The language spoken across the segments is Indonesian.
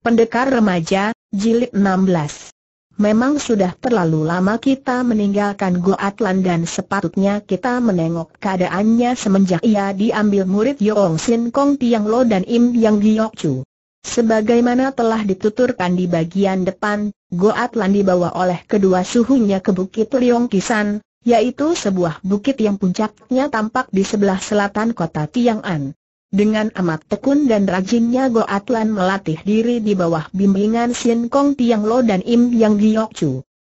Pendekar Remaja, Jilid 16 Memang sudah terlalu lama kita meninggalkan Goatlan dan sepatutnya kita menengok keadaannya semenjak ia diambil murid Yong Sin Kong Tiang Lo dan Im Yang Giok Chu. Sebagaimana telah dituturkan di bagian depan, Goatlan dibawa oleh kedua suhunya ke Bukit Liong Kisan, yaitu sebuah bukit yang puncaknya tampak di sebelah selatan kota Tiang An. Dengan amat tekun dan rajinnya Go Atlan melatih diri di bawah bimbingan Sien Kong Tiang Lo dan Im Yang Giok Chu.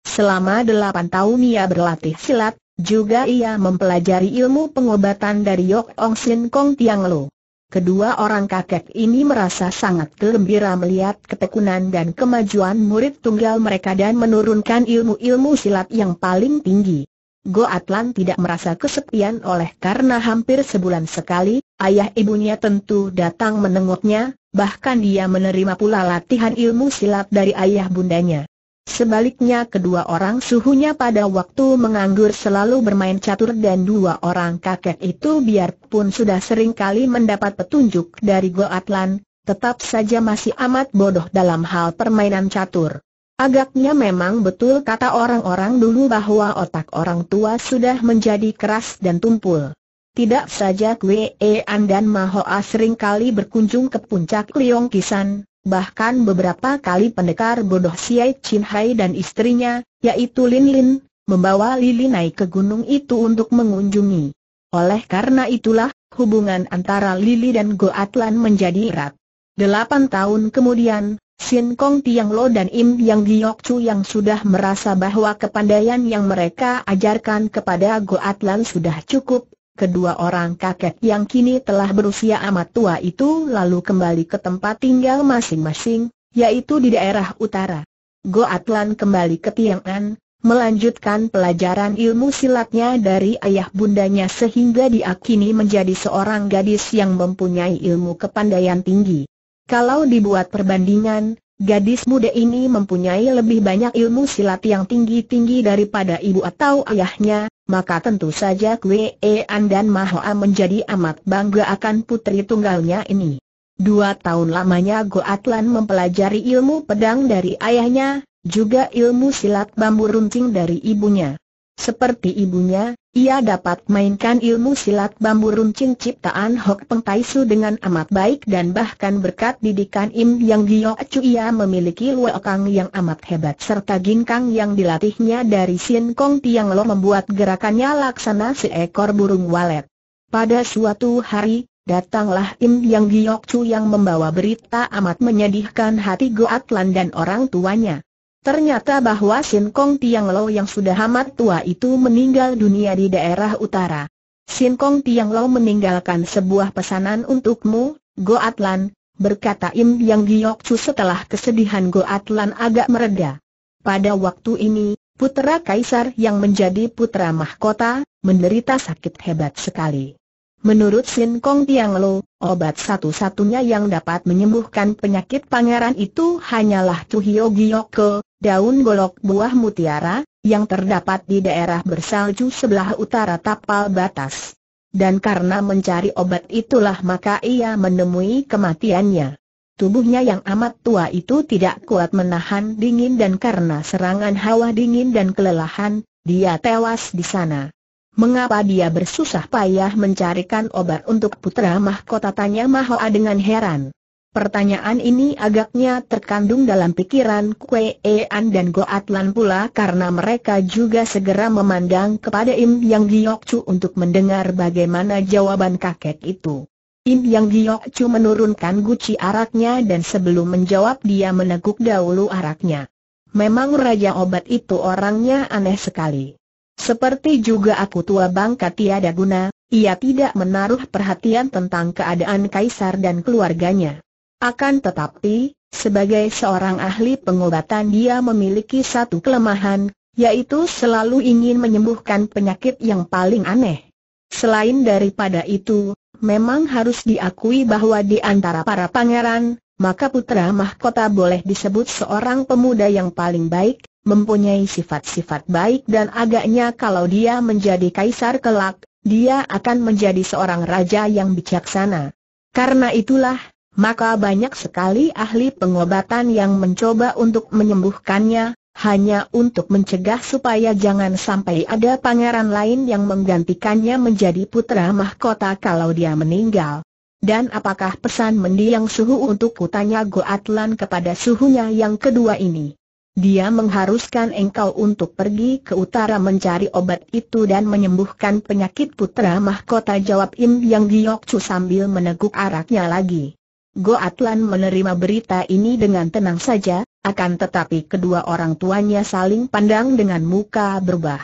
Selama delapan tahun ia berlatih silat, juga ia mempelajari ilmu pengobatan dari Yok Ong Sien Kong Tiang Lo. Kedua orang kakek ini merasa sangat gembira melihat ketekunan dan kemajuan murid tunggal mereka dan menurunkan ilmu-ilmu silat yang paling tinggi. Go Atlan tidak merasa kesepian oleh karena hampir sebulan sekali, ayah ibunya tentu datang menengoknya, bahkan dia menerima pula latihan ilmu silat dari ayah bundanya. Sebaliknya kedua orang suhunya pada waktu menganggur selalu bermain catur dan dua orang kakek itu biarpun sudah sering kali mendapat petunjuk dari Go Atlan, tetap saja masih amat bodoh dalam hal permainan catur. Agaknya memang betul kata orang-orang dulu bahwa otak orang tua sudah menjadi keras dan tumpul. Tidak saja Kwe An dan Mahoa sering kali berkunjung ke puncak Liong Kisan, bahkan beberapa kali pendekar bodoh Siai Chin Hai dan istrinya, yaitu Lin Lin, membawa Lili naik ke gunung itu untuk mengunjungi. Oleh karena itulah, hubungan antara Lili dan Goatlan menjadi erat. Delapan tahun kemudian, Sin Kong Tiang Lo dan Im Yang Giok Chu yang sudah merasa bahwa kepandaian yang mereka ajarkan kepada Go Atlan sudah cukup, kedua orang kakek yang kini telah berusia amat tua itu lalu kembali ke tempat tinggal masing-masing, yaitu di daerah utara. Go Atlan kembali ke Tiang An, melanjutkan pelajaran ilmu silatnya dari ayah bundanya sehingga dia kini menjadi seorang gadis yang mempunyai ilmu kepandaian tinggi. Kalau dibuat perbandingan, gadis muda ini mempunyai lebih banyak ilmu silat yang tinggi-tinggi daripada ibu atau ayahnya, maka tentu saja Kwe An dan Mahoa menjadi amat bangga akan putri tunggalnya ini. Dua tahun lamanya Goatlan mempelajari ilmu pedang dari ayahnya, juga ilmu silat bambu runcing dari ibunya. Seperti ibunya, ia dapat mainkan ilmu silat bambu runcing ciptaan Hok Peng Tai Su dengan amat baik dan bahkan berkat didikan Im Yang Gio Acu ia memiliki luo kang yang amat hebat serta gin kang yang dilatihnya dari Sin Kong Tiang Lo membuat gerakannya laksana seekor burung walet. Pada suatu hari, datanglah Im Yang Gio Acu yang membawa berita amat menyedihkan hati Lan dan orang tuanya. Ternyata bahwa Sin Kong Tiang Lo yang sudah amat tua itu meninggal dunia di daerah utara. Sin Kong Tiang Lo meninggalkan sebuah pesanan untukmu, Go Atlan, berkata Im Yang Giok Chu setelah kesedihan Go Atlan agak mereda. Pada waktu ini, putera kaisar yang menjadi putra mahkota, menderita sakit hebat sekali. Menurut Sin Kong Tiang Lo, obat satu-satunya yang dapat menyembuhkan penyakit pangeran itu hanyalah Tuhio Giyoko, daun golok buah mutiara, yang terdapat di daerah bersalju sebelah utara tapal batas. Dan karena mencari obat itulah maka ia menemui kematiannya. Tubuhnya yang amat tua itu tidak kuat menahan dingin dan karena serangan hawa dingin dan kelelahan, dia tewas di sana. Mengapa dia bersusah payah mencarikan obat untuk putra mahkota tanya Mahoa dengan heran. Pertanyaan ini agaknya terkandung dalam pikiran Kuee An dan Goatlan pula karena mereka juga segera memandang kepada Im Yang Giokcu untuk mendengar bagaimana jawaban kakek itu. Im Yang Giokcu menurunkan guci araknya dan sebelum menjawab dia meneguk dahulu araknya. Memang Raja Obat itu orangnya aneh sekali. Seperti juga aku tua bangka tiada guna, ia tidak menaruh perhatian tentang keadaan kaisar dan keluarganya. Akan tetapi, sebagai seorang ahli pengobatan dia memiliki satu kelemahan, yaitu selalu ingin menyembuhkan penyakit yang paling aneh. Selain daripada itu, memang harus diakui bahwa di antara para pangeran, maka putra mahkota boleh disebut seorang pemuda yang paling baik, mempunyai sifat-sifat baik dan agaknya kalau dia menjadi kaisar kelak, dia akan menjadi seorang raja yang bijaksana. Karena itulah, maka banyak sekali ahli pengobatan yang mencoba untuk menyembuhkannya, hanya untuk mencegah supaya jangan sampai ada pangeran lain yang menggantikannya menjadi putra mahkota kalau dia meninggal. Dan apakah pesan mendiang suhu untuk kutanya Goatlan kepada suhunya yang kedua ini? Dia mengharuskan engkau untuk pergi ke utara mencari obat itu dan menyembuhkan penyakit putra mahkota jawab Im Yang Chu sambil meneguk araknya lagi. Go Atlan menerima berita ini dengan tenang saja, akan tetapi kedua orang tuanya saling pandang dengan muka berubah.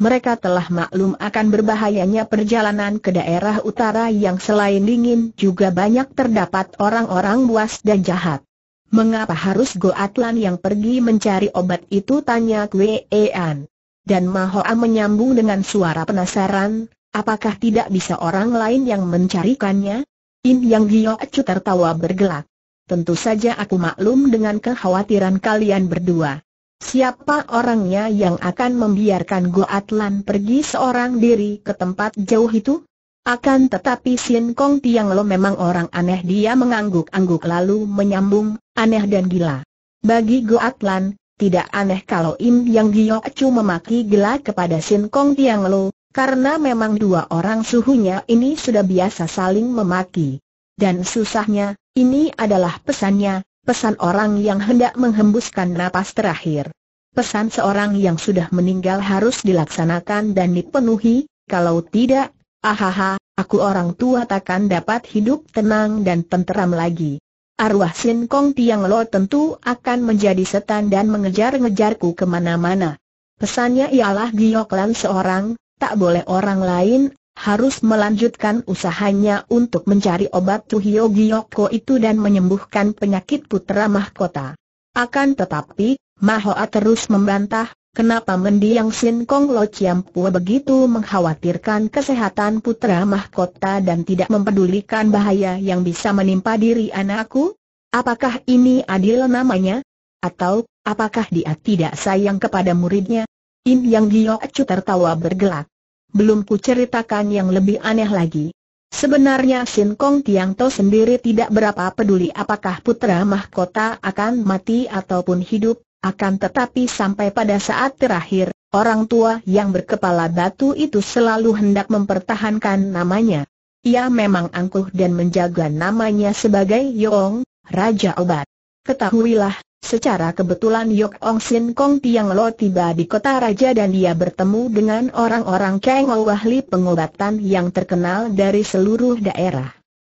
Mereka telah maklum akan berbahayanya perjalanan ke daerah utara yang selain dingin juga banyak terdapat orang-orang buas dan jahat. Mengapa harus Goatlan yang pergi mencari obat itu tanya Kwean. Dan Mahoa menyambung dengan suara penasaran, apakah tidak bisa orang lain yang mencarikannya? In Yang Acu tertawa bergelak. Tentu saja aku maklum dengan kekhawatiran kalian berdua. Siapa orangnya yang akan membiarkan Goatlan pergi seorang diri ke tempat jauh itu? Akan tetapi Sin Kong Tiang Lo memang orang aneh dia mengangguk-angguk lalu menyambung, aneh dan gila. Bagi Atlan tidak aneh kalau Im Yang Giok Acu memaki gila kepada Sin Kong Tiang Lo, karena memang dua orang suhunya ini sudah biasa saling memaki. Dan susahnya, ini adalah pesannya, pesan orang yang hendak menghembuskan napas terakhir. Pesan seorang yang sudah meninggal harus dilaksanakan dan dipenuhi, kalau tidak, Ahaha, aku orang tua takkan dapat hidup tenang dan tenteram lagi. Arwah Sin Kong Tiang Lo tentu akan menjadi setan dan mengejar-ngejarku kemana-mana. Pesannya ialah Giok Lan seorang, tak boleh orang lain, harus melanjutkan usahanya untuk mencari obat Tuhio Giyoko itu dan menyembuhkan penyakit putra mahkota. Akan tetapi, Mahoa terus membantah, Kenapa mendiang Sin Kong Lo Chiam Pua begitu mengkhawatirkan kesehatan putra mahkota dan tidak mempedulikan bahaya yang bisa menimpa diri anakku? Apakah ini adil namanya? Atau, apakah dia tidak sayang kepada muridnya? In Yang Gio Acu tertawa bergelak. Belum ku ceritakan yang lebih aneh lagi. Sebenarnya Sin Kong Tiang To sendiri tidak berapa peduli apakah putra mahkota akan mati ataupun hidup, akan tetapi sampai pada saat terakhir, orang tua yang berkepala batu itu selalu hendak mempertahankan namanya. Ia memang angkuh dan menjaga namanya sebagai Yong, Raja Obat. Ketahuilah, secara kebetulan Yok Ong Sin Kong Tiang Lo tiba di kota Raja dan dia bertemu dengan orang-orang Kang ahli pengobatan yang terkenal dari seluruh daerah.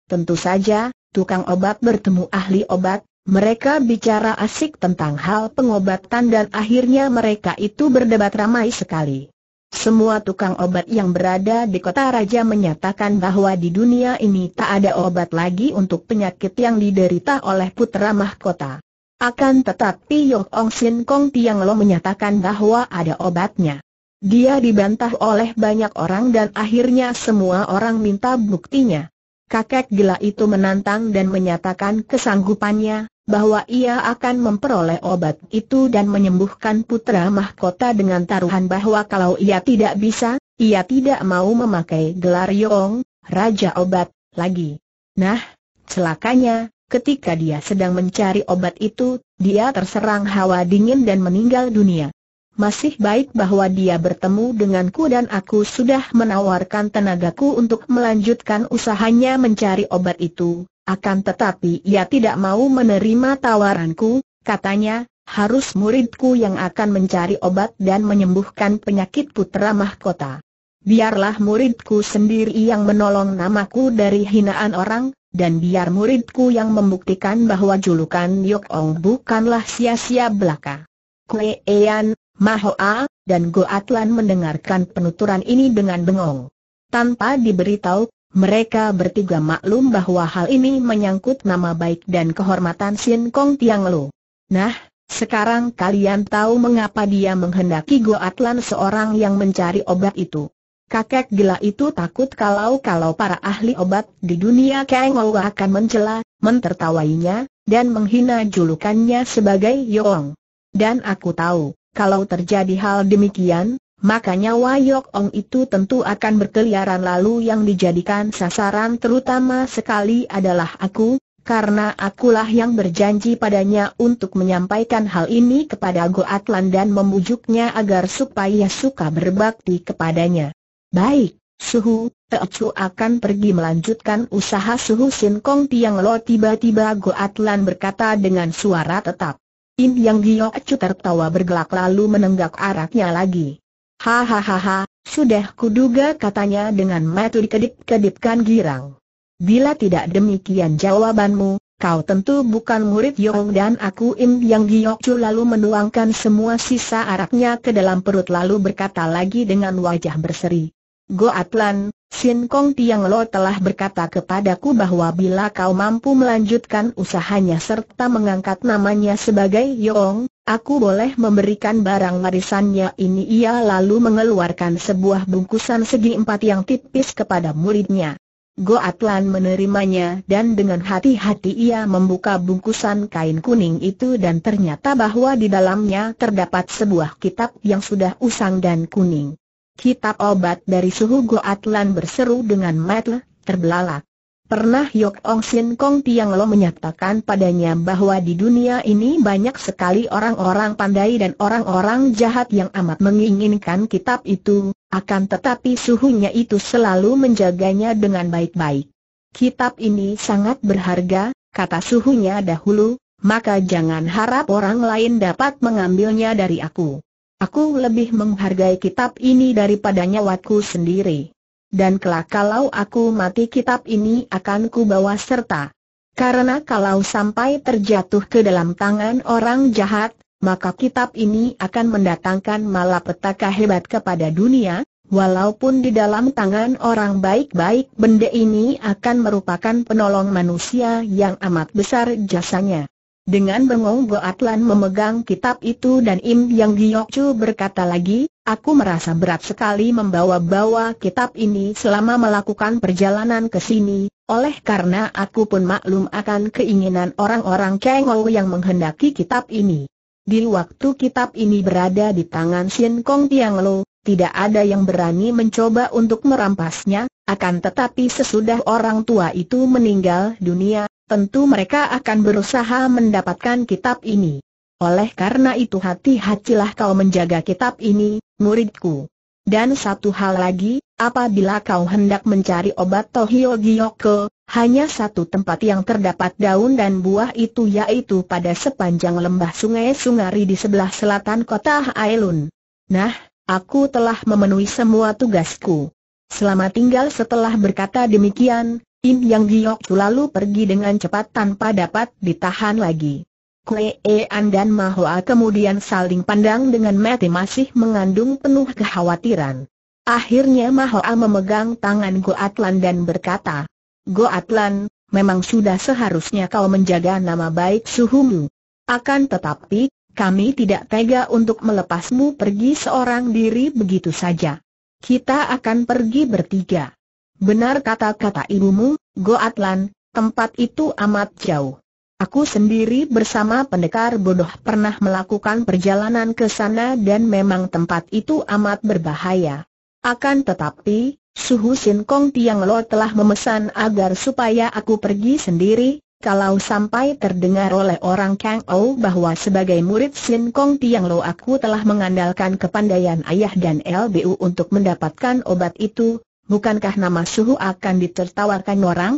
Tentu saja, tukang obat bertemu ahli obat, mereka bicara asik tentang hal pengobatan dan akhirnya mereka itu berdebat ramai sekali. Semua tukang obat yang berada di kota raja menyatakan bahwa di dunia ini tak ada obat lagi untuk penyakit yang diderita oleh putra mahkota. Akan tetapi Yok Ong Sin Kong Tiang Lo menyatakan bahwa ada obatnya. Dia dibantah oleh banyak orang dan akhirnya semua orang minta buktinya. Kakek gila itu menantang dan menyatakan kesanggupannya, bahwa ia akan memperoleh obat itu dan menyembuhkan putra mahkota dengan taruhan bahwa kalau ia tidak bisa, ia tidak mau memakai gelar Yong, Raja Obat, lagi. Nah, celakanya, ketika dia sedang mencari obat itu, dia terserang hawa dingin dan meninggal dunia. Masih baik bahwa dia bertemu denganku dan aku sudah menawarkan tenagaku untuk melanjutkan usahanya mencari obat itu, akan tetapi ia tidak mau menerima tawaranku, katanya, harus muridku yang akan mencari obat dan menyembuhkan penyakit putra mahkota. Biarlah muridku sendiri yang menolong namaku dari hinaan orang, dan biar muridku yang membuktikan bahwa julukan Yok Ong bukanlah sia-sia belaka. Kue Ean, Mahoa, dan Goatlan mendengarkan penuturan ini dengan bengong. Tanpa diberitahu, mereka bertiga maklum bahwa hal ini menyangkut nama baik dan kehormatan Sin Kong Tiang Lu. Nah, sekarang kalian tahu mengapa dia menghendaki Go Atlan seorang yang mencari obat itu. Kakek gila itu takut kalau-kalau para ahli obat di dunia Kang Ou akan mencela, mentertawainya, dan menghina julukannya sebagai Yong. Dan aku tahu, kalau terjadi hal demikian, Makanya nyawa Ong itu tentu akan berkeliaran lalu yang dijadikan sasaran terutama sekali adalah aku, karena akulah yang berjanji padanya untuk menyampaikan hal ini kepada Go dan membujuknya agar supaya suka berbakti kepadanya. Baik, Suhu, Teocu akan pergi melanjutkan usaha Suhu Sin Kong Tiang Lo tiba-tiba Go berkata dengan suara tetap. In Yang Giyok Acu tertawa bergelak lalu menenggak araknya lagi. Hahaha, sudah kuduga katanya dengan mata dikedip-kedipkan girang. Bila tidak demikian jawabanmu, kau tentu bukan murid Yong dan aku Im Yang Giyokcu lalu menuangkan semua sisa araknya ke dalam perut lalu berkata lagi dengan wajah berseri. Goatlan, Sin Kong Tiang Lo telah berkata kepadaku bahwa bila kau mampu melanjutkan usahanya serta mengangkat namanya sebagai Yong, aku boleh memberikan barang warisannya ini ia lalu mengeluarkan sebuah bungkusan segi empat yang tipis kepada muridnya. Go Atlan menerimanya dan dengan hati-hati ia membuka bungkusan kain kuning itu dan ternyata bahwa di dalamnya terdapat sebuah kitab yang sudah usang dan kuning. Kitab obat dari suhu Goatlan berseru dengan metle, terbelalak. Pernah Yok Ong Sin Kong Tiang Lo menyatakan padanya bahwa di dunia ini banyak sekali orang-orang pandai dan orang-orang jahat yang amat menginginkan kitab itu, akan tetapi suhunya itu selalu menjaganya dengan baik-baik. Kitab ini sangat berharga, kata suhunya dahulu, maka jangan harap orang lain dapat mengambilnya dari aku. Aku lebih menghargai kitab ini daripada nyawaku sendiri. Dan kelak kalau aku mati kitab ini akan kubawa serta. Karena kalau sampai terjatuh ke dalam tangan orang jahat, maka kitab ini akan mendatangkan malapetaka hebat kepada dunia, walaupun di dalam tangan orang baik-baik benda ini akan merupakan penolong manusia yang amat besar jasanya. Dengan bengong Lan memegang kitab itu dan Im Yang Chu berkata lagi, aku merasa berat sekali membawa-bawa kitab ini selama melakukan perjalanan ke sini, oleh karena aku pun maklum akan keinginan orang-orang Kengou yang menghendaki kitab ini. Di waktu kitab ini berada di tangan Sien Kong Tiang Lo, tidak ada yang berani mencoba untuk merampasnya, akan tetapi sesudah orang tua itu meninggal dunia, tentu mereka akan berusaha mendapatkan kitab ini. Oleh karena itu hati-hatilah kau menjaga kitab ini, muridku. Dan satu hal lagi, apabila kau hendak mencari obat Tohio Giyoko, hanya satu tempat yang terdapat daun dan buah itu yaitu pada sepanjang lembah sungai Sungari di sebelah selatan kota Hailun. Nah, aku telah memenuhi semua tugasku. Selamat tinggal setelah berkata demikian, Im Yang Giok lalu pergi dengan cepat tanpa dapat ditahan lagi. Kue e an dan Mahoa kemudian saling pandang dengan mati masih mengandung penuh kekhawatiran. Akhirnya Mahoa memegang tangan Goatland dan berkata, "Goatland, memang sudah seharusnya kau menjaga nama baik suhumu. Akan tetapi, kami tidak tega untuk melepasmu pergi seorang diri begitu saja. Kita akan pergi bertiga. Benar kata-kata ibumu, Goatlan, tempat itu amat jauh. Aku sendiri bersama pendekar bodoh pernah melakukan perjalanan ke sana dan memang tempat itu amat berbahaya. Akan tetapi, Suhu Sin Kong Tiang Lo telah memesan agar supaya aku pergi sendiri, kalau sampai terdengar oleh orang Kang Ou bahwa sebagai murid Sin Kong Tiang Lo aku telah mengandalkan kepandaian ayah dan LBU untuk mendapatkan obat itu, bukankah nama Suhu akan ditertawakan orang?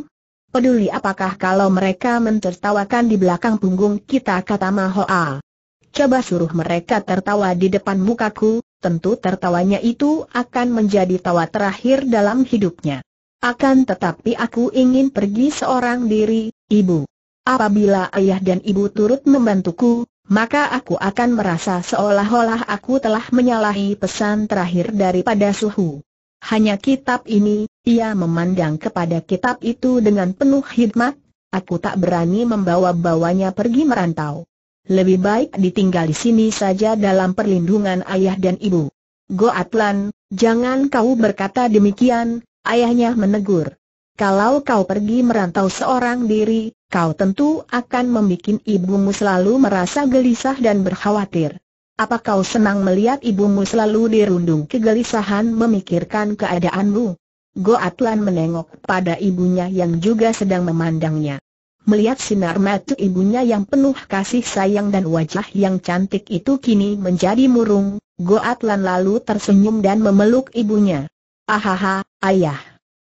Peduli apakah kalau mereka mentertawakan di belakang punggung kita kata Mahoa. Coba suruh mereka tertawa di depan mukaku, tentu tertawanya itu akan menjadi tawa terakhir dalam hidupnya. Akan tetapi aku ingin pergi seorang diri, ibu. Apabila ayah dan ibu turut membantuku, maka aku akan merasa seolah-olah aku telah menyalahi pesan terakhir daripada suhu. Hanya kitab ini, ia memandang kepada kitab itu dengan penuh hikmat, aku tak berani membawa-bawanya pergi merantau. Lebih baik ditinggal di sini saja dalam perlindungan ayah dan ibu. Go Atlan, jangan kau berkata demikian, ayahnya menegur. Kalau kau pergi merantau seorang diri, kau tentu akan membuat ibumu selalu merasa gelisah dan berkhawatir. Apa kau senang melihat ibumu selalu dirundung kegelisahan memikirkan keadaanmu? Goatlan menengok pada ibunya yang juga sedang memandangnya. Melihat sinar mata ibunya yang penuh kasih sayang dan wajah yang cantik itu kini menjadi murung, Goatlan lalu tersenyum dan memeluk ibunya. Ahaha, ayah.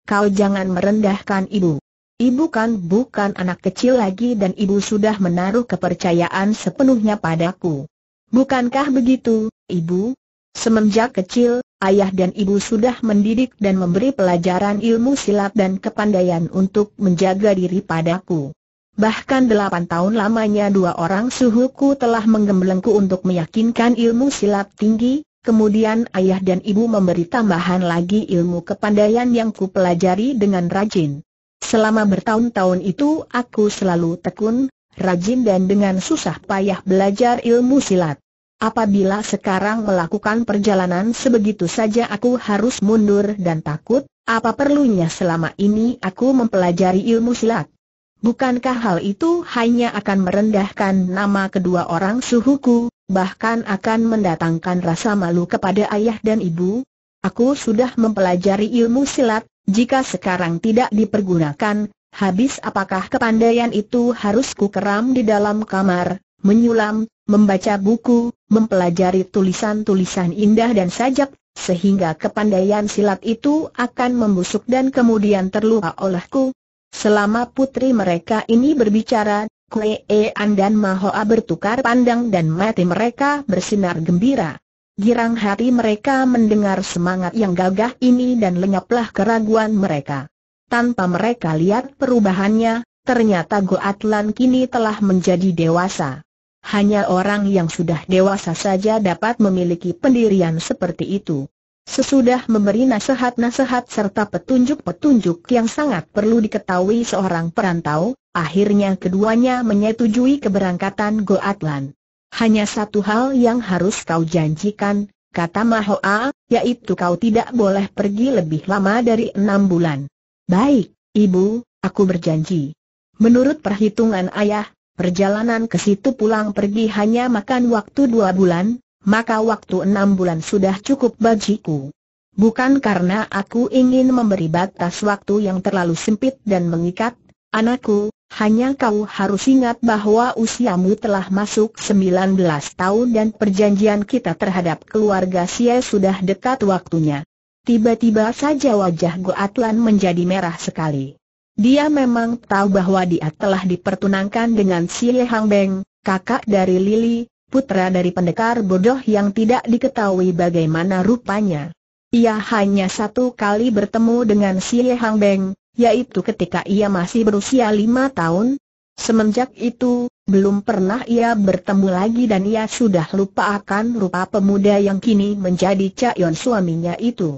Kau jangan merendahkan ibu. Ibu kan bukan anak kecil lagi dan ibu sudah menaruh kepercayaan sepenuhnya padaku. Bukankah begitu, Ibu? Semenjak kecil, ayah dan ibu sudah mendidik dan memberi pelajaran ilmu silat dan kepandaian untuk menjaga diri padaku. Bahkan delapan tahun lamanya dua orang suhuku telah menggembelengku untuk meyakinkan ilmu silat tinggi, kemudian ayah dan ibu memberi tambahan lagi ilmu kepandaian yang ku pelajari dengan rajin. Selama bertahun-tahun itu aku selalu tekun, rajin dan dengan susah payah belajar ilmu silat. Apabila sekarang melakukan perjalanan sebegitu saja aku harus mundur dan takut, apa perlunya selama ini aku mempelajari ilmu silat? Bukankah hal itu hanya akan merendahkan nama kedua orang suhuku, bahkan akan mendatangkan rasa malu kepada ayah dan ibu? Aku sudah mempelajari ilmu silat, jika sekarang tidak dipergunakan, habis apakah kepandaian itu harus kukeram di dalam kamar, menyulam, membaca buku, mempelajari tulisan-tulisan indah dan sajak, sehingga kepandaian silat itu akan membusuk dan kemudian terluka olehku. Selama putri mereka ini berbicara, Kue An dan Mahoa bertukar pandang dan mati mereka bersinar gembira. Girang hati mereka mendengar semangat yang gagah ini dan lenyaplah keraguan mereka. Tanpa mereka lihat perubahannya, ternyata Goatlan kini telah menjadi dewasa. Hanya orang yang sudah dewasa saja dapat memiliki pendirian seperti itu. Sesudah memberi nasihat-nasihat serta petunjuk-petunjuk yang sangat perlu diketahui seorang perantau, akhirnya keduanya menyetujui keberangkatan Goatlan. Hanya satu hal yang harus kau janjikan, kata Mahoa, yaitu kau tidak boleh pergi lebih lama dari enam bulan. Baik, ibu, aku berjanji. Menurut perhitungan ayah, Perjalanan ke situ pulang pergi hanya makan waktu dua bulan, maka waktu enam bulan sudah cukup bagiku. Bukan karena aku ingin memberi batas waktu yang terlalu sempit dan mengikat, anakku, hanya kau harus ingat bahwa usiamu telah masuk sembilan belas tahun dan perjanjian kita terhadap keluarga Sia sudah dekat waktunya. Tiba-tiba saja wajah Goatlan menjadi merah sekali. Dia memang tahu bahwa dia telah dipertunangkan dengan si Ye Hang Beng, kakak dari Lili, putra dari pendekar bodoh yang tidak diketahui bagaimana rupanya. Ia hanya satu kali bertemu dengan si Ye Hang Beng, yaitu ketika ia masih berusia lima tahun. Semenjak itu, belum pernah ia bertemu lagi dan ia sudah lupa akan rupa pemuda yang kini menjadi Yon suaminya itu.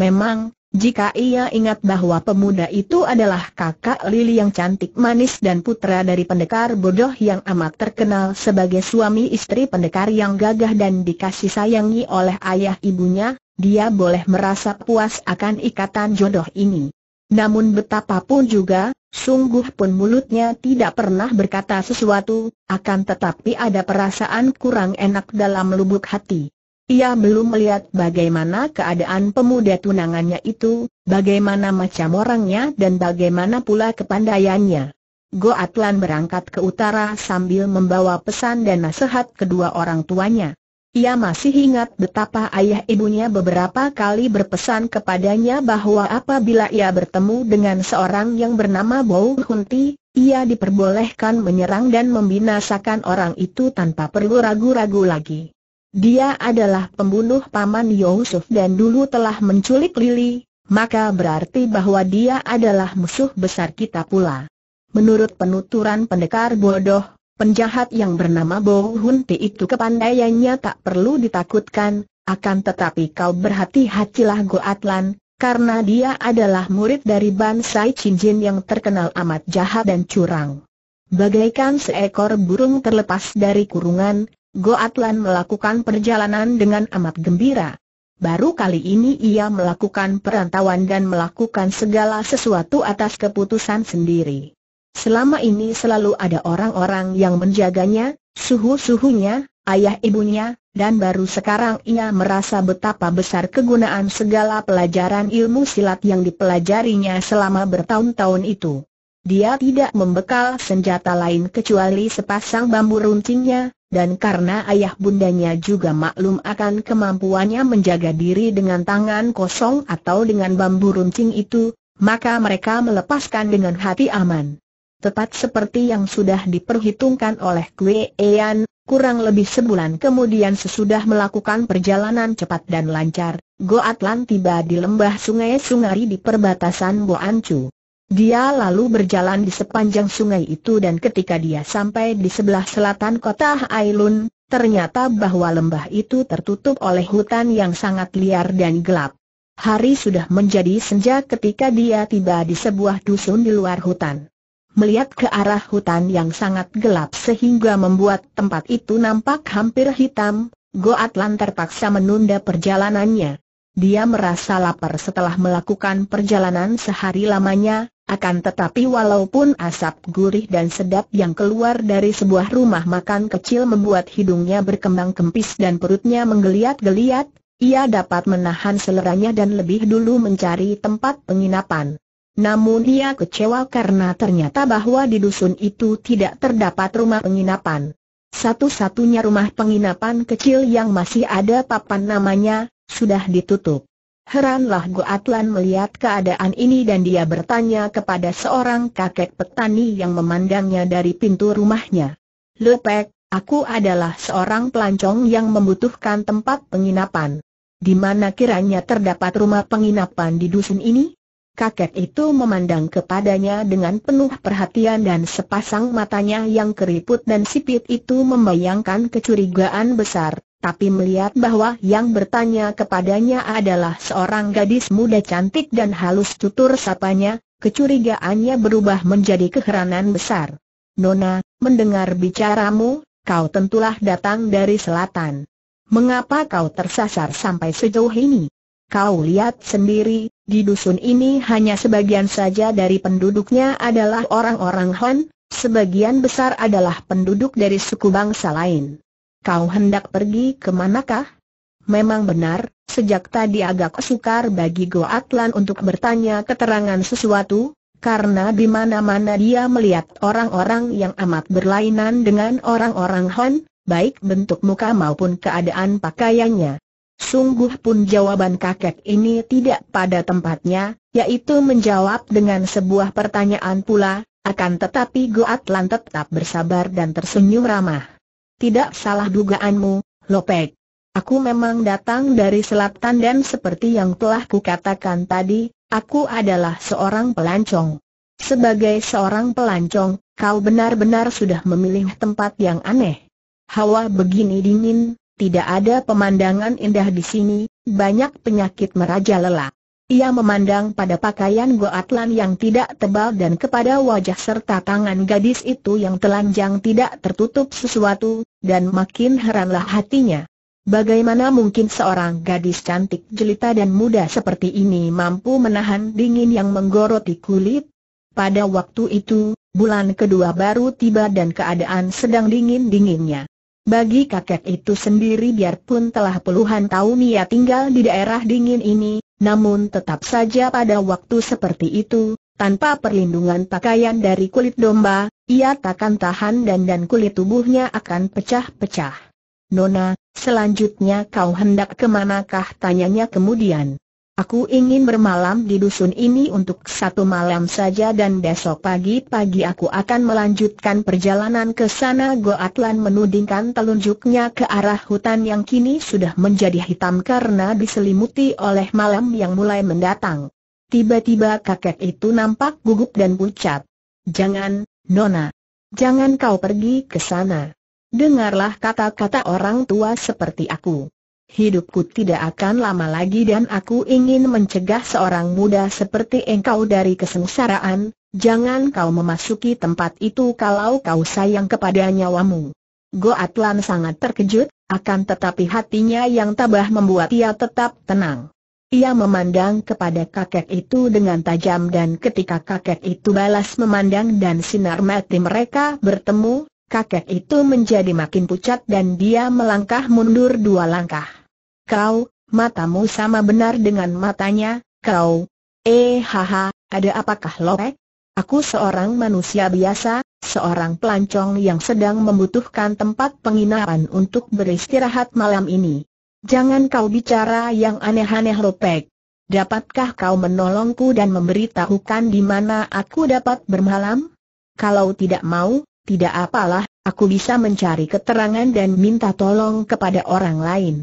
Memang, jika ia ingat bahwa pemuda itu adalah kakak Lili yang cantik manis dan putra dari pendekar bodoh yang amat terkenal sebagai suami istri pendekar yang gagah dan dikasih sayangi oleh ayah ibunya, dia boleh merasa puas akan ikatan jodoh ini. Namun betapapun juga, sungguh pun mulutnya tidak pernah berkata sesuatu, akan tetapi ada perasaan kurang enak dalam lubuk hati. Ia belum melihat bagaimana keadaan pemuda tunangannya itu, bagaimana macam orangnya dan bagaimana pula kepandaiannya. Go Atlan berangkat ke utara sambil membawa pesan dan nasihat kedua orang tuanya. Ia masih ingat betapa ayah ibunya beberapa kali berpesan kepadanya bahwa apabila ia bertemu dengan seorang yang bernama Bau Hunti, ia diperbolehkan menyerang dan membinasakan orang itu tanpa perlu ragu-ragu lagi. Dia adalah pembunuh paman Yusuf dan dulu telah menculik Lili, maka berarti bahwa dia adalah musuh besar kita pula. Menurut penuturan pendekar bodoh, penjahat yang bernama Bo Hunti itu kepandaiannya tak perlu ditakutkan, akan tetapi kau berhati-hatilah Goatlan, karena dia adalah murid dari Bansai Chinjin yang terkenal amat jahat dan curang. Bagaikan seekor burung terlepas dari kurungan, Goatlan melakukan perjalanan dengan amat gembira. Baru kali ini ia melakukan perantauan dan melakukan segala sesuatu atas keputusan sendiri. Selama ini selalu ada orang-orang yang menjaganya, suhu-suhunya, ayah ibunya, dan baru sekarang ia merasa betapa besar kegunaan segala pelajaran ilmu silat yang dipelajarinya selama bertahun-tahun itu. Dia tidak membekal senjata lain kecuali sepasang bambu runcingnya, dan karena ayah bundanya juga maklum akan kemampuannya menjaga diri dengan tangan kosong atau dengan bambu runcing itu, maka mereka melepaskan dengan hati aman. Tepat seperti yang sudah diperhitungkan oleh Kue Ean, kurang lebih sebulan kemudian sesudah melakukan perjalanan cepat dan lancar, Goatlan tiba di lembah sungai Sungari di perbatasan Boancu. Dia lalu berjalan di sepanjang sungai itu dan ketika dia sampai di sebelah selatan kota Ailun, ternyata bahwa lembah itu tertutup oleh hutan yang sangat liar dan gelap. Hari sudah menjadi senja ketika dia tiba di sebuah dusun di luar hutan. Melihat ke arah hutan yang sangat gelap sehingga membuat tempat itu nampak hampir hitam, Goatlan terpaksa menunda perjalanannya. Dia merasa lapar setelah melakukan perjalanan sehari lamanya, akan tetapi walaupun asap gurih dan sedap yang keluar dari sebuah rumah makan kecil membuat hidungnya berkembang kempis dan perutnya menggeliat-geliat, ia dapat menahan seleranya dan lebih dulu mencari tempat penginapan. Namun ia kecewa karena ternyata bahwa di dusun itu tidak terdapat rumah penginapan. Satu-satunya rumah penginapan kecil yang masih ada papan namanya, sudah ditutup. Heranlah Atlan melihat keadaan ini dan dia bertanya kepada seorang kakek petani yang memandangnya dari pintu rumahnya. Lepek, aku adalah seorang pelancong yang membutuhkan tempat penginapan. Di mana kiranya terdapat rumah penginapan di dusun ini? Kakek itu memandang kepadanya dengan penuh perhatian dan sepasang matanya yang keriput dan sipit itu membayangkan kecurigaan besar tapi melihat bahwa yang bertanya kepadanya adalah seorang gadis muda cantik dan halus tutur sapanya, kecurigaannya berubah menjadi keheranan besar. Nona, mendengar bicaramu, kau tentulah datang dari selatan. Mengapa kau tersasar sampai sejauh ini? Kau lihat sendiri, di dusun ini hanya sebagian saja dari penduduknya adalah orang-orang Han, sebagian besar adalah penduduk dari suku bangsa lain kau hendak pergi ke manakah? Memang benar, sejak tadi agak sukar bagi Go Atlan untuk bertanya keterangan sesuatu, karena di mana-mana dia melihat orang-orang yang amat berlainan dengan orang-orang Han, baik bentuk muka maupun keadaan pakaiannya. Sungguh pun jawaban kakek ini tidak pada tempatnya, yaitu menjawab dengan sebuah pertanyaan pula, akan tetapi Goatlan tetap bersabar dan tersenyum ramah. Tidak salah dugaanmu, Lopek. Aku memang datang dari selatan dan seperti yang telah kukatakan tadi, aku adalah seorang pelancong. Sebagai seorang pelancong, kau benar-benar sudah memilih tempat yang aneh. Hawa begini dingin, tidak ada pemandangan indah di sini, banyak penyakit merajalela. Ia memandang pada pakaian Goatlan yang tidak tebal dan kepada wajah serta tangan gadis itu yang telanjang tidak tertutup sesuatu, dan makin heranlah hatinya. Bagaimana mungkin seorang gadis cantik jelita dan muda seperti ini mampu menahan dingin yang menggoroti kulit? Pada waktu itu, bulan kedua baru tiba dan keadaan sedang dingin-dinginnya. Bagi kakek itu sendiri biarpun telah puluhan tahun ia tinggal di daerah dingin ini, namun tetap saja pada waktu seperti itu, tanpa perlindungan pakaian dari kulit domba, ia takkan tahan dan dan kulit tubuhnya akan pecah-pecah. Nona, selanjutnya kau hendak kemanakah tanyanya kemudian. Aku ingin bermalam di dusun ini untuk satu malam saja dan besok pagi-pagi aku akan melanjutkan perjalanan ke sana Goatlan menudingkan telunjuknya ke arah hutan yang kini sudah menjadi hitam karena diselimuti oleh malam yang mulai mendatang. Tiba-tiba kakek itu nampak gugup dan pucat. Jangan, Nona. Jangan kau pergi ke sana. Dengarlah kata-kata orang tua seperti aku. Hidupku tidak akan lama lagi dan aku ingin mencegah seorang muda seperti engkau dari kesengsaraan, jangan kau memasuki tempat itu kalau kau sayang kepada nyawamu. Goatlan sangat terkejut, akan tetapi hatinya yang tabah membuat ia tetap tenang. Ia memandang kepada kakek itu dengan tajam dan ketika kakek itu balas memandang dan sinar mati mereka bertemu, kakek itu menjadi makin pucat dan dia melangkah mundur dua langkah. Kau, matamu sama benar dengan matanya, kau. Eh haha, ada apakah lopek? Eh? Aku seorang manusia biasa, seorang pelancong yang sedang membutuhkan tempat penginapan untuk beristirahat malam ini. Jangan kau bicara yang aneh-aneh Lopek. Dapatkah kau menolongku dan memberitahukan di mana aku dapat bermalam? Kalau tidak mau, tidak apalah, aku bisa mencari keterangan dan minta tolong kepada orang lain.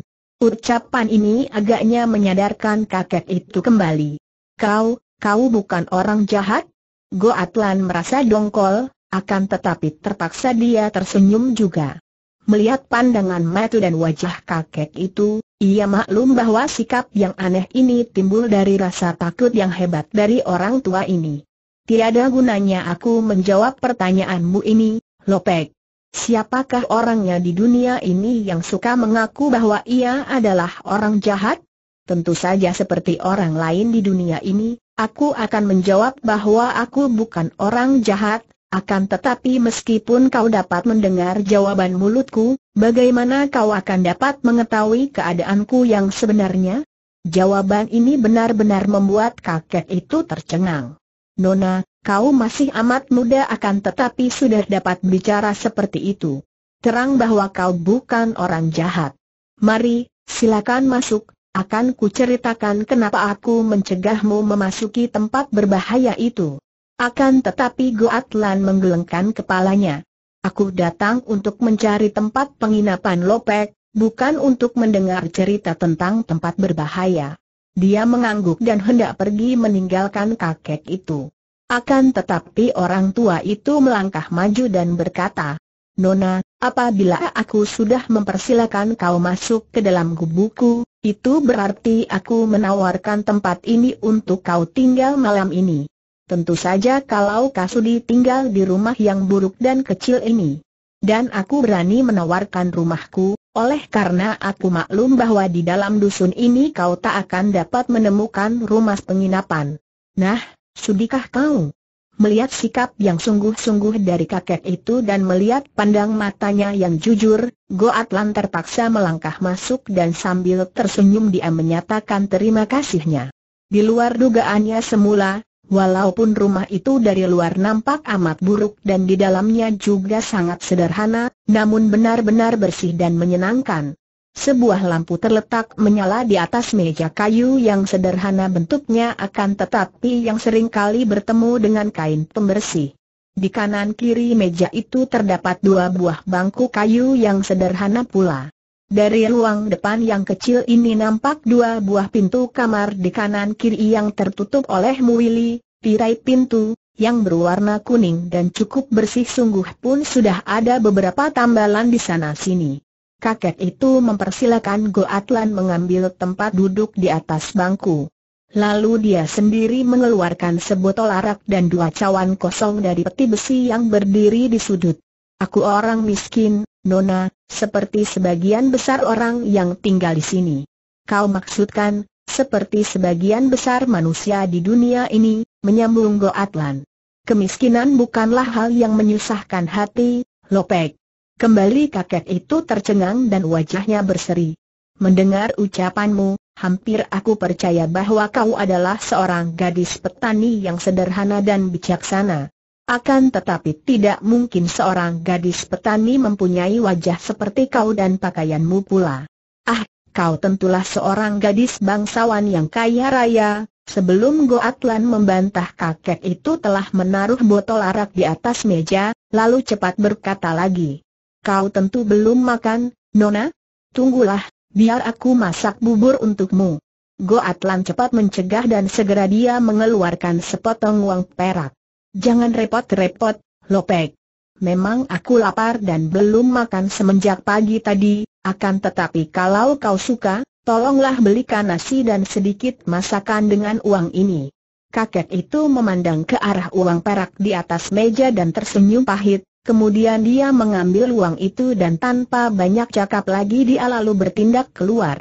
Ucapan ini agaknya menyadarkan kakek itu kembali. Kau, kau bukan orang jahat? Goatlan merasa dongkol, akan tetapi terpaksa dia tersenyum juga. Melihat pandangan mata dan wajah kakek itu, ia maklum bahwa sikap yang aneh ini timbul dari rasa takut yang hebat dari orang tua ini. Tiada gunanya aku menjawab pertanyaanmu ini, Lopek. Siapakah orangnya di dunia ini yang suka mengaku bahwa ia adalah orang jahat? Tentu saja seperti orang lain di dunia ini, aku akan menjawab bahwa aku bukan orang jahat, akan tetapi meskipun kau dapat mendengar jawaban mulutku, bagaimana kau akan dapat mengetahui keadaanku yang sebenarnya? Jawaban ini benar-benar membuat kakek itu tercengang. Nona, kau masih amat muda akan tetapi sudah dapat bicara seperti itu. Terang bahwa kau bukan orang jahat. Mari, silakan masuk, akan kuceritakan kenapa aku mencegahmu memasuki tempat berbahaya itu. Akan tetapi Goatlan menggelengkan kepalanya. Aku datang untuk mencari tempat penginapan Lopek, bukan untuk mendengar cerita tentang tempat berbahaya. Dia mengangguk dan hendak pergi meninggalkan kakek itu. Akan tetapi orang tua itu melangkah maju dan berkata, Nona, apabila aku sudah mempersilakan kau masuk ke dalam gubuku, itu berarti aku menawarkan tempat ini untuk kau tinggal malam ini. Tentu saja kalau Kasudi tinggal di rumah yang buruk dan kecil ini. Dan aku berani menawarkan rumahku, oleh karena aku maklum bahwa di dalam dusun ini kau tak akan dapat menemukan rumah penginapan. Nah, sudikah kau? Melihat sikap yang sungguh-sungguh dari kakek itu dan melihat pandang matanya yang jujur, Goatlan terpaksa melangkah masuk dan sambil tersenyum dia menyatakan terima kasihnya. Di luar dugaannya semula, Walaupun rumah itu dari luar nampak amat buruk dan di dalamnya juga sangat sederhana, namun benar-benar bersih dan menyenangkan. Sebuah lampu terletak menyala di atas meja kayu yang sederhana bentuknya akan tetapi yang sering kali bertemu dengan kain pembersih. Di kanan kiri meja itu terdapat dua buah bangku kayu yang sederhana pula. Dari ruang depan yang kecil ini nampak dua buah pintu kamar di kanan kiri yang tertutup oleh muili, tirai pintu, yang berwarna kuning dan cukup bersih sungguh pun sudah ada beberapa tambalan di sana-sini. Kakek itu mempersilakan Go mengambil tempat duduk di atas bangku. Lalu dia sendiri mengeluarkan sebotol arak dan dua cawan kosong dari peti besi yang berdiri di sudut. Aku orang miskin, Nona, seperti sebagian besar orang yang tinggal di sini. Kau maksudkan, seperti sebagian besar manusia di dunia ini, menyambung Goatlan. Kemiskinan bukanlah hal yang menyusahkan hati, Lopek. Kembali kakek itu tercengang dan wajahnya berseri. Mendengar ucapanmu, hampir aku percaya bahwa kau adalah seorang gadis petani yang sederhana dan bijaksana. Akan tetapi tidak mungkin seorang gadis petani mempunyai wajah seperti kau dan pakaianmu pula. Ah, kau tentulah seorang gadis bangsawan yang kaya raya. Sebelum Goatlan membantah kakek itu telah menaruh botol arak di atas meja, lalu cepat berkata lagi. Kau tentu belum makan, Nona? Tunggulah, biar aku masak bubur untukmu. Goatlan cepat mencegah dan segera dia mengeluarkan sepotong uang perak. Jangan repot-repot, Lopek. Memang aku lapar dan belum makan semenjak pagi tadi, akan tetapi kalau kau suka, tolonglah belikan nasi dan sedikit masakan dengan uang ini. Kakek itu memandang ke arah uang perak di atas meja dan tersenyum pahit, kemudian dia mengambil uang itu dan tanpa banyak cakap lagi dia lalu bertindak keluar.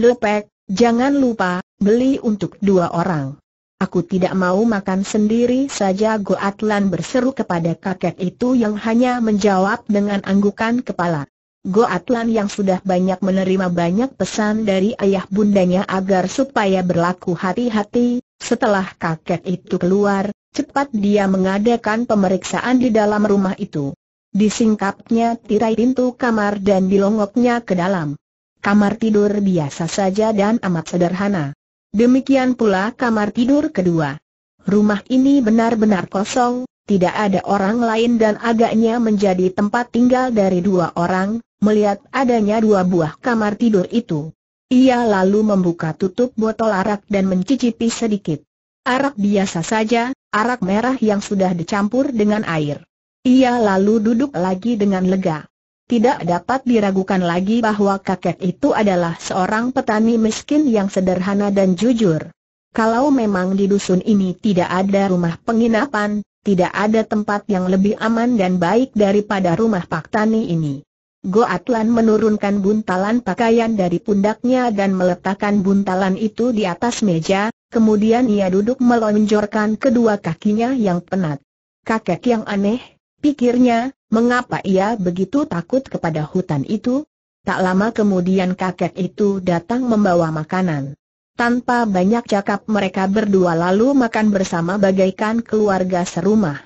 Lopek, jangan lupa, beli untuk dua orang. Aku tidak mau makan sendiri saja Goatlan berseru kepada kakek itu yang hanya menjawab dengan anggukan kepala. Goatlan yang sudah banyak menerima banyak pesan dari ayah bundanya agar supaya berlaku hati-hati, setelah kakek itu keluar, cepat dia mengadakan pemeriksaan di dalam rumah itu. Disingkapnya tirai pintu kamar dan dilongoknya ke dalam. Kamar tidur biasa saja dan amat sederhana. Demikian pula kamar tidur kedua. Rumah ini benar-benar kosong, tidak ada orang lain dan agaknya menjadi tempat tinggal dari dua orang, melihat adanya dua buah kamar tidur itu. Ia lalu membuka tutup botol arak dan mencicipi sedikit. Arak biasa saja, arak merah yang sudah dicampur dengan air. Ia lalu duduk lagi dengan lega. Tidak dapat diragukan lagi bahwa kakek itu adalah seorang petani miskin yang sederhana dan jujur. Kalau memang di dusun ini tidak ada rumah penginapan, tidak ada tempat yang lebih aman dan baik daripada rumah Pak Tani ini. Goatlan menurunkan buntalan pakaian dari pundaknya dan meletakkan buntalan itu di atas meja, kemudian ia duduk melonjorkan kedua kakinya yang penat. Kakek yang aneh, pikirnya, Mengapa ia begitu takut kepada hutan itu? Tak lama kemudian kakek itu datang membawa makanan. Tanpa banyak cakap mereka berdua lalu makan bersama bagaikan keluarga serumah.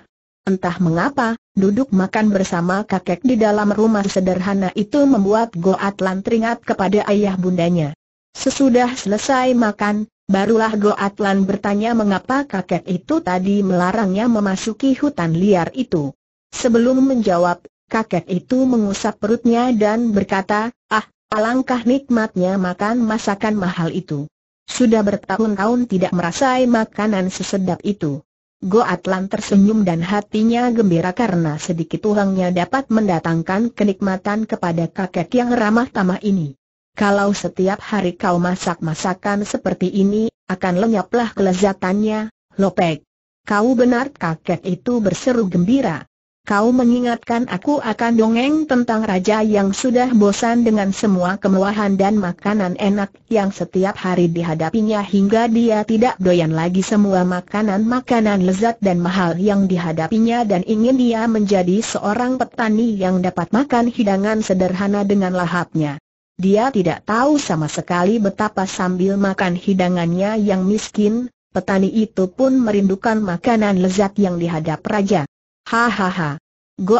Entah mengapa, duduk makan bersama kakek di dalam rumah sederhana itu membuat Go Atlan teringat kepada ayah bundanya. Sesudah selesai makan, barulah Go Atlan bertanya mengapa kakek itu tadi melarangnya memasuki hutan liar itu. Sebelum menjawab, kakek itu mengusap perutnya dan berkata, ah, alangkah nikmatnya makan masakan mahal itu. Sudah bertahun-tahun tidak merasai makanan sesedap itu. Go Atlan tersenyum dan hatinya gembira karena sedikit uangnya dapat mendatangkan kenikmatan kepada kakek yang ramah tamah ini. Kalau setiap hari kau masak masakan seperti ini, akan lenyaplah kelezatannya, Lopek. Kau benar kakek itu berseru gembira. Kau mengingatkan aku akan dongeng tentang raja yang sudah bosan dengan semua kemewahan dan makanan enak yang setiap hari dihadapinya hingga dia tidak doyan lagi semua makanan-makanan lezat dan mahal yang dihadapinya dan ingin dia menjadi seorang petani yang dapat makan hidangan sederhana dengan lahapnya. Dia tidak tahu sama sekali betapa sambil makan hidangannya yang miskin, petani itu pun merindukan makanan lezat yang dihadap raja. Hahaha.